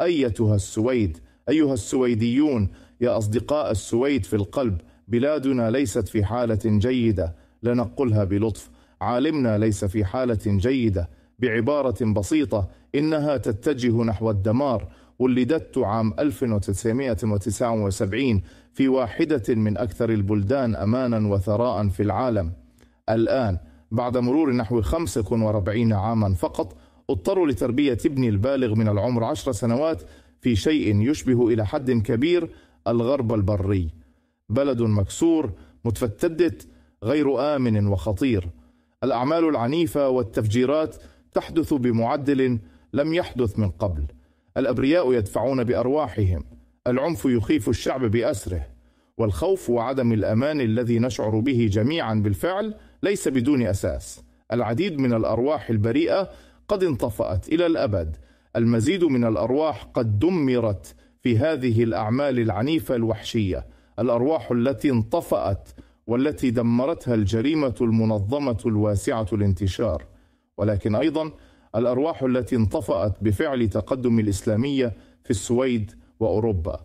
ايتها السويد ايها السويديون يا اصدقاء السويد في القلب بلادنا ليست في حاله جيده لنقلها بلطف عالمنا ليس في حاله جيده بعباره بسيطه انها تتجه نحو الدمار ولدت عام 1979 في واحده من اكثر البلدان امانا وثراء في العالم الان بعد مرور نحو 45 عاما فقط اضطروا لتربية ابني البالغ من العمر عشر سنوات في شيء يشبه إلى حد كبير الغرب البري بلد مكسور متفتدت غير آمن وخطير الأعمال العنيفة والتفجيرات تحدث بمعدل لم يحدث من قبل الأبرياء يدفعون بأرواحهم العنف يخيف الشعب بأسره والخوف وعدم الأمان الذي نشعر به جميعا بالفعل ليس بدون أساس العديد من الأرواح البريئة قد انطفأت إلى الأبد المزيد من الأرواح قد دمرت في هذه الأعمال العنيفة الوحشية الأرواح التي انطفأت والتي دمرتها الجريمة المنظمة الواسعة الانتشار ولكن أيضا الأرواح التي انطفأت بفعل تقدم الإسلامية في السويد وأوروبا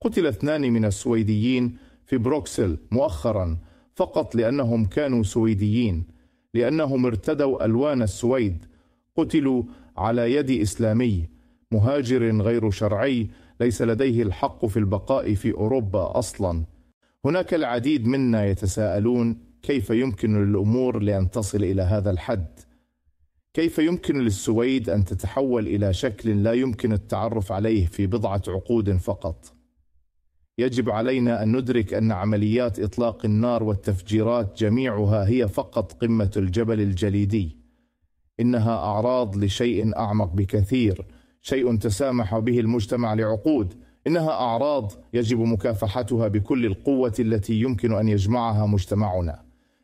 قتل اثنان من السويديين في بروكسل مؤخرا فقط لأنهم كانوا سويديين لأنهم ارتدوا ألوان السويد قتلوا على يد اسلامي مهاجر غير شرعي ليس لديه الحق في البقاء في اوروبا اصلا هناك العديد منا يتساءلون كيف يمكن للامور لان تصل الى هذا الحد كيف يمكن للسويد ان تتحول الى شكل لا يمكن التعرف عليه في بضعه عقود فقط يجب علينا ان ندرك ان عمليات اطلاق النار والتفجيرات جميعها هي فقط قمه الجبل الجليدي انها اعراض لشيء اعمق بكثير شيء تسامح به المجتمع لعقود انها اعراض يجب مكافحتها بكل القوه التي يمكن ان يجمعها مجتمعنا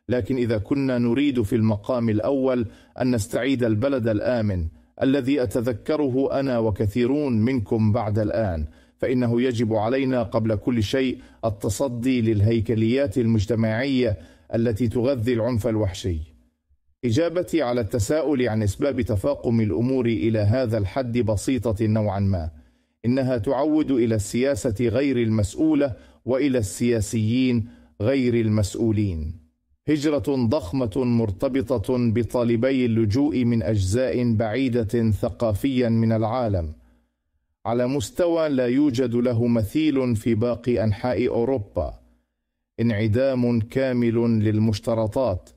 لكن اذا كنا نريد في المقام الاول ان نستعيد البلد الامن الذي اتذكره انا وكثيرون منكم بعد الان فانه يجب علينا قبل كل شيء التصدي للهيكليات المجتمعيه التي تغذي العنف الوحشي إجابتي على التساؤل عن أسباب تفاقم الأمور إلى هذا الحد بسيطة نوعا ما إنها تعود إلى السياسة غير المسؤولة وإلى السياسيين غير المسؤولين هجرة ضخمة مرتبطة بطالبي اللجوء من أجزاء بعيدة ثقافيا من العالم على مستوى لا يوجد له مثيل في باقي أنحاء أوروبا انعدام كامل للمشترطات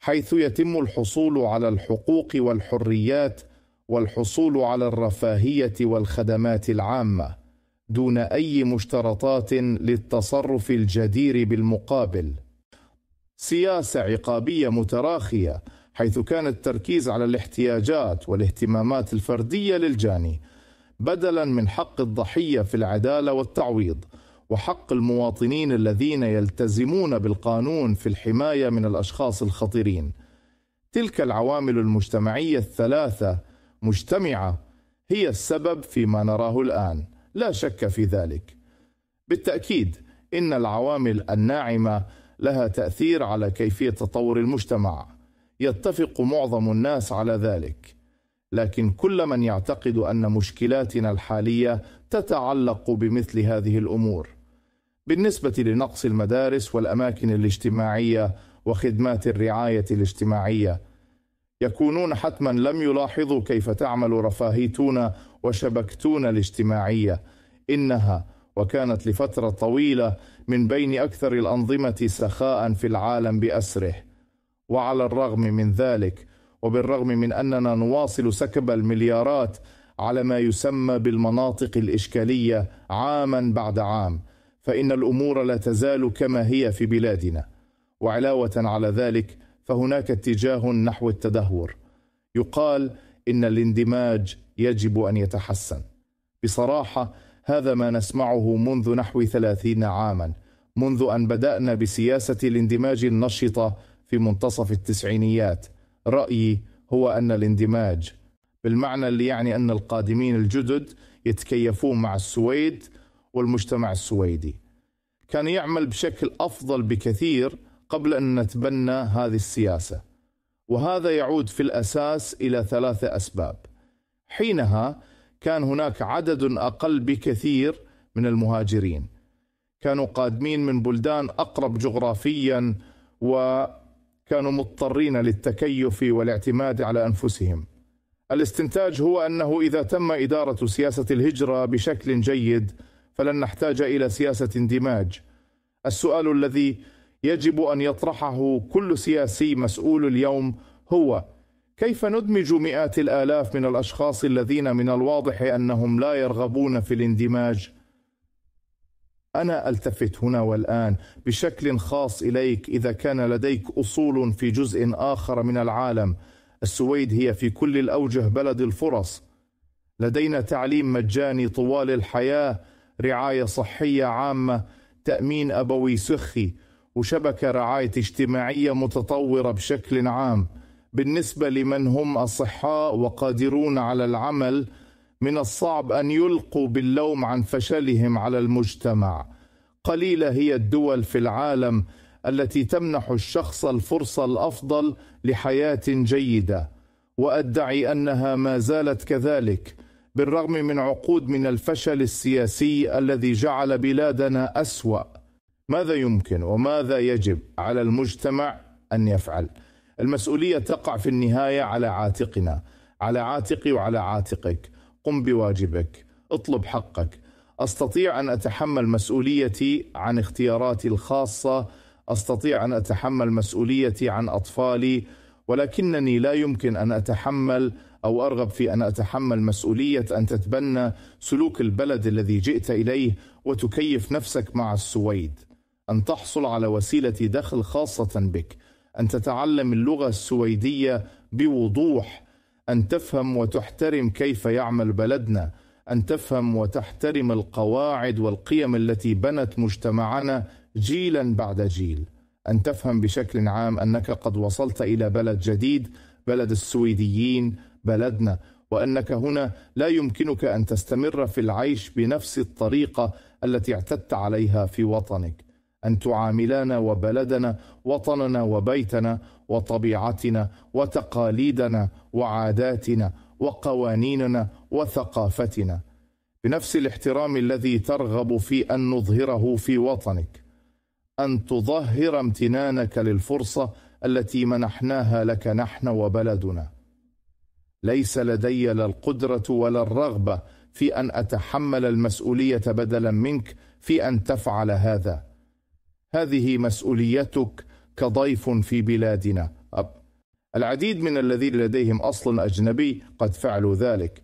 حيث يتم الحصول على الحقوق والحريات والحصول على الرفاهيه والخدمات العامه دون اي مشترطات للتصرف الجدير بالمقابل سياسه عقابيه متراخيه حيث كان التركيز على الاحتياجات والاهتمامات الفرديه للجاني بدلا من حق الضحيه في العداله والتعويض وحق المواطنين الذين يلتزمون بالقانون في الحمايه من الاشخاص الخطيرين تلك العوامل المجتمعيه الثلاثه مجتمعه هي السبب فيما نراه الان لا شك في ذلك بالتاكيد ان العوامل الناعمه لها تاثير على كيفيه تطور المجتمع يتفق معظم الناس على ذلك لكن كل من يعتقد ان مشكلاتنا الحاليه تتعلق بمثل هذه الامور بالنسبة لنقص المدارس والأماكن الاجتماعية وخدمات الرعاية الاجتماعية يكونون حتما لم يلاحظوا كيف تعمل رفاهيتنا وشبكتنا الاجتماعية إنها وكانت لفترة طويلة من بين أكثر الأنظمة سخاء في العالم بأسره وعلى الرغم من ذلك وبالرغم من أننا نواصل سكب المليارات على ما يسمى بالمناطق الإشكالية عاما بعد عام فإن الأمور لا تزال كما هي في بلادنا وعلاوة على ذلك فهناك اتجاه نحو التدهور يقال إن الاندماج يجب أن يتحسن بصراحة هذا ما نسمعه منذ نحو ثلاثين عاما منذ أن بدأنا بسياسة الاندماج النشطة في منتصف التسعينيات رأيي هو أن الاندماج بالمعنى اللي يعني أن القادمين الجدد يتكيفون مع السويد والمجتمع السويدي كان يعمل بشكل افضل بكثير قبل ان نتبنى هذه السياسه وهذا يعود في الاساس الى ثلاثه اسباب حينها كان هناك عدد اقل بكثير من المهاجرين كانوا قادمين من بلدان اقرب جغرافيا وكانوا مضطرين للتكيف والاعتماد على انفسهم الاستنتاج هو انه اذا تم اداره سياسه الهجره بشكل جيد فلن نحتاج الى سياسه اندماج السؤال الذي يجب ان يطرحه كل سياسي مسؤول اليوم هو كيف ندمج مئات الالاف من الاشخاص الذين من الواضح انهم لا يرغبون في الاندماج انا التفت هنا والان بشكل خاص اليك اذا كان لديك اصول في جزء اخر من العالم السويد هي في كل الاوجه بلد الفرص لدينا تعليم مجاني طوال الحياه رعايه صحيه عامه تامين ابوي سخي وشبكه رعايه اجتماعيه متطوره بشكل عام بالنسبه لمن هم اصحاء وقادرون على العمل من الصعب ان يلقوا باللوم عن فشلهم على المجتمع قليله هي الدول في العالم التي تمنح الشخص الفرصه الافضل لحياه جيده وادعي انها ما زالت كذلك بالرغم من عقود من الفشل السياسي الذي جعل بلادنا اسوا ماذا يمكن وماذا يجب على المجتمع ان يفعل المسؤوليه تقع في النهايه على عاتقنا على عاتقي وعلى عاتقك قم بواجبك اطلب حقك استطيع ان اتحمل مسؤوليتي عن اختياراتي الخاصه استطيع ان اتحمل مسؤوليتي عن اطفالي ولكنني لا يمكن ان اتحمل او ارغب في ان اتحمل مسؤوليه ان تتبنى سلوك البلد الذي جئت اليه وتكيف نفسك مع السويد ان تحصل على وسيله دخل خاصه بك ان تتعلم اللغه السويديه بوضوح ان تفهم وتحترم كيف يعمل بلدنا ان تفهم وتحترم القواعد والقيم التي بنت مجتمعنا جيلا بعد جيل ان تفهم بشكل عام انك قد وصلت الى بلد جديد بلد السويديين بلدنا وانك هنا لا يمكنك ان تستمر في العيش بنفس الطريقه التي اعتدت عليها في وطنك ان تعاملانا وبلدنا وطننا وبيتنا وطبيعتنا وتقاليدنا وعاداتنا وقوانيننا وثقافتنا بنفس الاحترام الذي ترغب في ان نظهره في وطنك ان تظهر امتنانك للفرصه التي منحناها لك نحن وبلدنا ليس لدي لا القدره ولا الرغبه في ان اتحمل المسؤوليه بدلا منك في ان تفعل هذا هذه مسؤوليتك كضيف في بلادنا أب. العديد من الذين لديهم اصل اجنبي قد فعلوا ذلك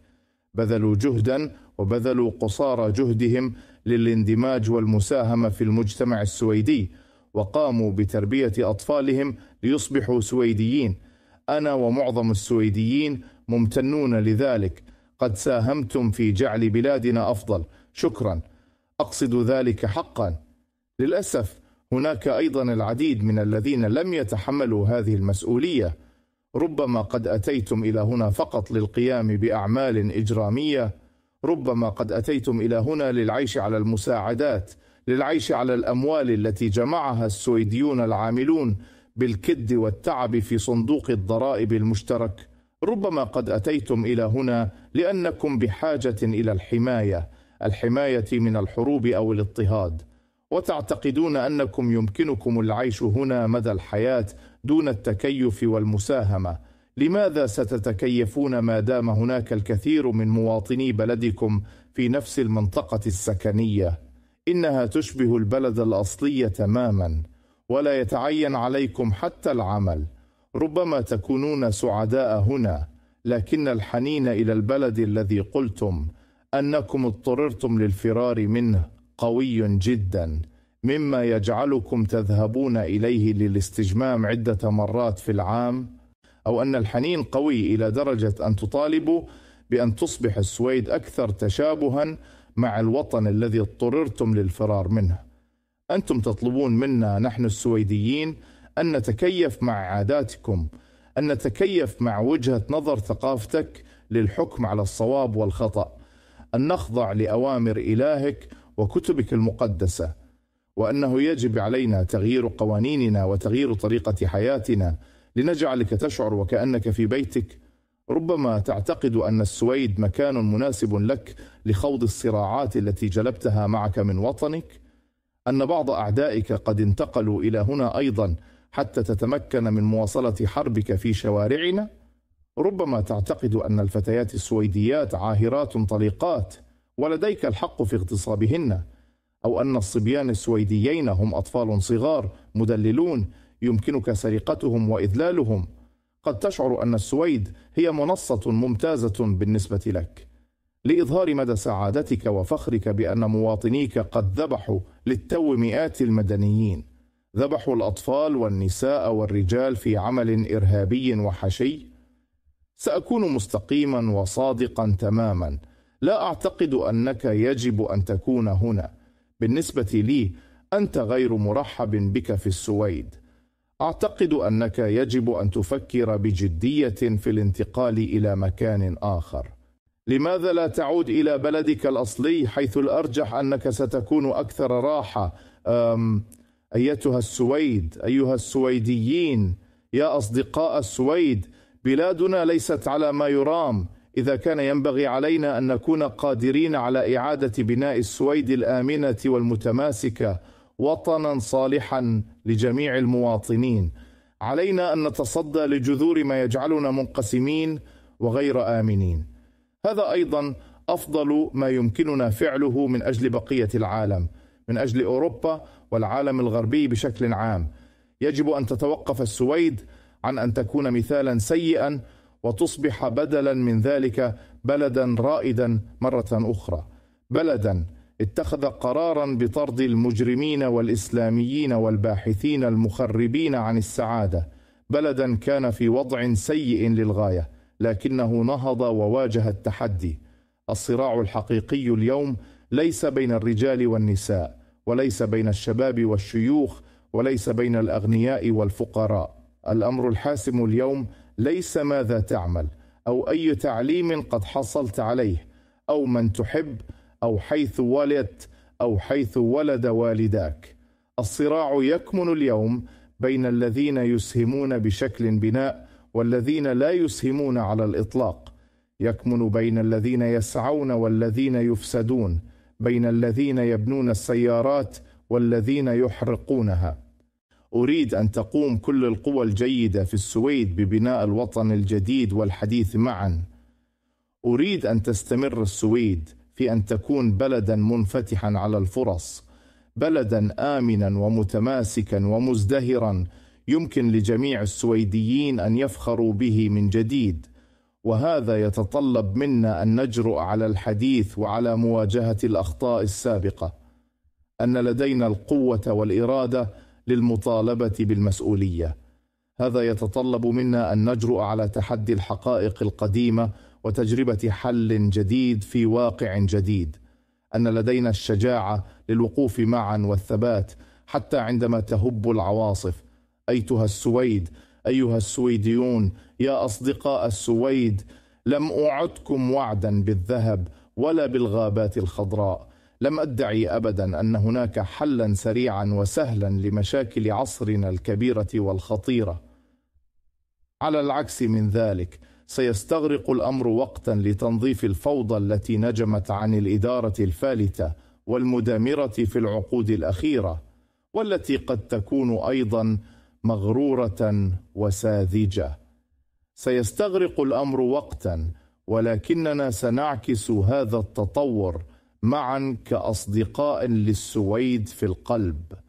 بذلوا جهدا وبذلوا قصارى جهدهم للاندماج والمساهمه في المجتمع السويدي وقاموا بتربيه اطفالهم ليصبحوا سويديين انا ومعظم السويديين ممتنون لذلك قد ساهمتم في جعل بلادنا افضل شكرا اقصد ذلك حقا للاسف هناك ايضا العديد من الذين لم يتحملوا هذه المسؤوليه ربما قد اتيتم الى هنا فقط للقيام باعمال اجراميه ربما قد اتيتم الى هنا للعيش على المساعدات للعيش على الاموال التي جمعها السويديون العاملون بالكد والتعب في صندوق الضرائب المشترك ربما قد اتيتم الى هنا لانكم بحاجه الى الحمايه الحمايه من الحروب او الاضطهاد وتعتقدون انكم يمكنكم العيش هنا مدى الحياه دون التكيف والمساهمه لماذا ستتكيفون ما دام هناك الكثير من مواطني بلدكم في نفس المنطقه السكنيه انها تشبه البلد الاصلي تماما ولا يتعين عليكم حتى العمل ربما تكونون سعداء هنا لكن الحنين الى البلد الذي قلتم انكم اضطررتم للفرار منه قوي جدا مما يجعلكم تذهبون اليه للاستجمام عده مرات في العام او ان الحنين قوي الى درجه ان تطالبوا بان تصبح السويد اكثر تشابها مع الوطن الذي اضطررتم للفرار منه انتم تطلبون منا نحن السويديين ان نتكيف مع عاداتكم ان نتكيف مع وجهه نظر ثقافتك للحكم على الصواب والخطا ان نخضع لاوامر الهك وكتبك المقدسه وانه يجب علينا تغيير قوانيننا وتغيير طريقه حياتنا لنجعلك تشعر وكانك في بيتك ربما تعتقد ان السويد مكان مناسب لك لخوض الصراعات التي جلبتها معك من وطنك ان بعض اعدائك قد انتقلوا الى هنا ايضا حتى تتمكن من مواصله حربك في شوارعنا ربما تعتقد ان الفتيات السويديات عاهرات طليقات ولديك الحق في اغتصابهن او ان الصبيان السويديين هم اطفال صغار مدللون يمكنك سرقتهم واذلالهم قد تشعر ان السويد هي منصه ممتازه بالنسبه لك لاظهار مدى سعادتك وفخرك بان مواطنيك قد ذبحوا للتو مئات المدنيين ذبحوا الأطفال والنساء والرجال في عمل إرهابي وحشي سأكون مستقيما وصادقا تماما لا أعتقد أنك يجب أن تكون هنا بالنسبة لي أنت غير مرحب بك في السويد أعتقد أنك يجب أن تفكر بجدية في الانتقال إلى مكان آخر لماذا لا تعود إلى بلدك الأصلي حيث الأرجح أنك ستكون أكثر راحة أم ايتها السويد ايها السويديين يا اصدقاء السويد بلادنا ليست على ما يرام اذا كان ينبغي علينا ان نكون قادرين على اعاده بناء السويد الامنه والمتماسكه وطنا صالحا لجميع المواطنين علينا ان نتصدى لجذور ما يجعلنا منقسمين وغير امنين هذا ايضا افضل ما يمكننا فعله من اجل بقيه العالم من اجل اوروبا والعالم الغربي بشكل عام يجب ان تتوقف السويد عن ان تكون مثالا سيئا وتصبح بدلا من ذلك بلدا رائدا مره اخرى بلدا اتخذ قرارا بطرد المجرمين والاسلاميين والباحثين المخربين عن السعاده بلدا كان في وضع سيء للغايه لكنه نهض وواجه التحدي الصراع الحقيقي اليوم ليس بين الرجال والنساء وليس بين الشباب والشيوخ وليس بين الاغنياء والفقراء الامر الحاسم اليوم ليس ماذا تعمل او اي تعليم قد حصلت عليه او من تحب او حيث ولدت او حيث ولد والداك الصراع يكمن اليوم بين الذين يسهمون بشكل بناء والذين لا يسهمون على الاطلاق يكمن بين الذين يسعون والذين يفسدون بين الذين يبنون السيارات والذين يحرقونها اريد ان تقوم كل القوى الجيده في السويد ببناء الوطن الجديد والحديث معا اريد ان تستمر السويد في ان تكون بلدا منفتحا على الفرص بلدا امنا ومتماسكا ومزدهرا يمكن لجميع السويديين ان يفخروا به من جديد وهذا يتطلب منا ان نجرؤ على الحديث وعلى مواجهه الاخطاء السابقه ان لدينا القوه والاراده للمطالبه بالمسؤوليه هذا يتطلب منا ان نجرؤ على تحدي الحقائق القديمه وتجربه حل جديد في واقع جديد ان لدينا الشجاعه للوقوف معا والثبات حتى عندما تهب العواصف ايتها السويد ايها السويديون يا اصدقاء السويد لم اعدكم وعدا بالذهب ولا بالغابات الخضراء لم ادعي ابدا ان هناك حلا سريعا وسهلا لمشاكل عصرنا الكبيره والخطيره على العكس من ذلك سيستغرق الامر وقتا لتنظيف الفوضى التي نجمت عن الاداره الفالته والمدمره في العقود الاخيره والتي قد تكون ايضا مغروره وساذجه سيستغرق الامر وقتا ولكننا سنعكس هذا التطور معا كاصدقاء للسويد في القلب